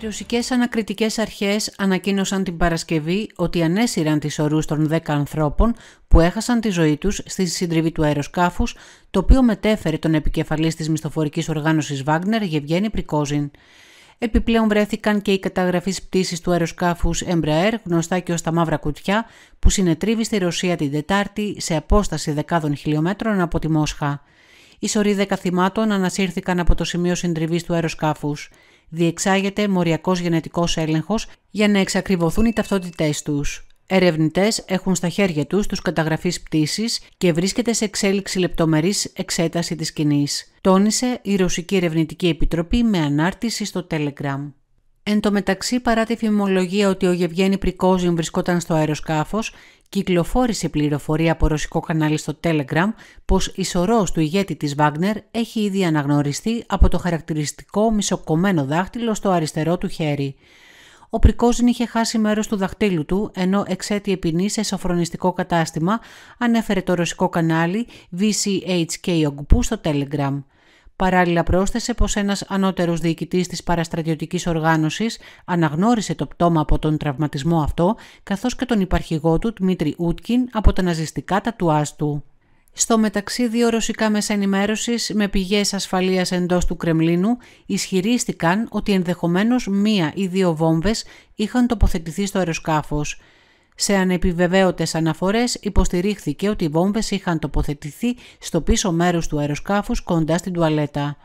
Οι ρωσικές ανακριτικές αρχές ανακοίνωσαν την Παρασκευή ότι ανέσυραν τις ορούς των 10 ανθρώπων που έχασαν τη ζωή τους στη συντριβή του αεροσκάφους, το οποίο μετέφερε τον επικεφαλής της μισθοφορικής οργάνωσης Βάγνερ, Γευγένη Πρικόζιν. Επιπλέον βρέθηκαν και οι καταγραφείς πτήση του αεροσκάφους Embraer, γνωστά και ως τα μαύρα κουτιά, που συνετρίβει στη Ρωσία την Τετάρτη σε απόσταση δεκάδων χιλιόμετρων από τη Μόσχα. Οι σωροί δέκα ανασύρθηκαν από το σημείο συντριβής του αεροσκάφους διεξάγεται μοριακός γενετικός έλεγχος για να εξακριβωθούν οι ταυτότητές τους. Ερευνητές έχουν στα χέρια τους τους καταγραφείς πτήση και βρίσκεται σε εξέλιξη λεπτομερής εξέταση της σκηνής, Τόνισε η Ρωσική Ερευνητική Επιτροπή με ανάρτηση στο Telegram. Εν τω μεταξύ, παρά τη φημολογία ότι ο Γευγένη Πρικόζιν βρισκόταν στο αεροσκάφος κυκλοφόρησε πληροφορία από ρωσικό κανάλι στο Telegram πως η σωρός του ηγέτη της Βάγνερ έχει ήδη αναγνωριστεί από το χαρακτηριστικό μισοκομμένο δάχτυλο στο αριστερό του χέρι. Ο Πρικόζιν είχε χάσει μέρος του δαχτύλου του, ενώ εξέτει ποινής σε σοφρονιστικό κατάστημα, ανέφερε το ρωσικό κανάλι VCHK ογκπού στο Telegram. Παράλληλα πρόσθεσε πως ένας ανώτερος διοικητής της παραστρατιωτικής οργάνωσης αναγνώρισε το πτώμα από τον τραυματισμό αυτό, καθώς και τον υπαρχηγό του Τμήτρη Ούτκιν από τα ναζιστικά τατουάς του. Στο μεταξύ, δύο ρωσικά μέσα ενημέρωσης με πηγές ασφαλείας εντός του Κρεμλίνου ισχυρίστηκαν ότι ενδεχομένως μία ή δύο βόμβες είχαν τοποθετηθεί στο αεροσκάφος. Σε ανεπιβεβαίωτες αναφορές υποστηρίχθηκε ότι οι βόμβες είχαν τοποθετηθεί στο πίσω μέρος του αεροσκάφους κοντά στην τουαλέτα.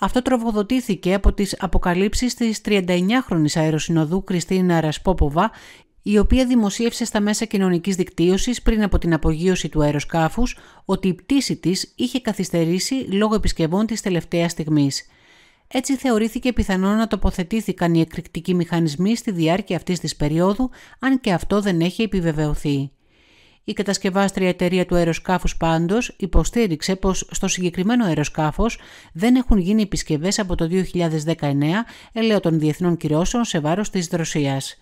Αυτό τροφοδοτήθηκε από τις αποκαλύψεις της 39χρονης αεροσυνοδού Κριστίνα Ρασπόποβα, η οποία δημοσίευσε στα μέσα κοινωνικής δικτύωσης πριν από την απογείωση του αεροσκάφους ότι η πτήση της είχε καθυστερήσει λόγω επισκευών της τελευταίας στιγμής. Έτσι θεωρήθηκε πιθανό να τοποθετήθηκαν οι εκρηκτικοί μηχανισμοί στη διάρκεια αυτής της περίοδου, αν και αυτό δεν έχει επιβεβαιωθεί. Η κατασκευάστρια εταιρεία του αεροσκάφους πάντως υποστήριξε πως στο συγκεκριμένο αεροσκάφος δεν έχουν γίνει επισκευές από το 2019 ελέω των διεθνών κυρώσεων σε βάρος της Ρωσίας.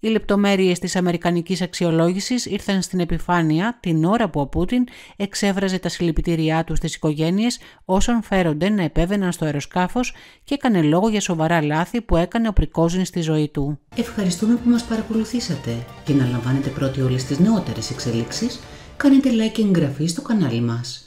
Οι λεπτομέρειες της Αμερικανικής αξιολόγησης ήρθαν στην επιφάνεια την ώρα που ο Πούτιν εξέφραζε τα συλληπιτήριά του στις οικογένειες όσων φέρονται να επέβαιναν στο αεροσκάφος και έκανε λόγο για σοβαρά λάθη που έκανε ο Πρικόζιν στη ζωή του. Ευχαριστούμε που μας παρακολουθήσατε Για να λαμβάνετε πρώτοι όλες τις νεότερες εξελίξεις, κάνετε like και εγγραφή στο κανάλι μας.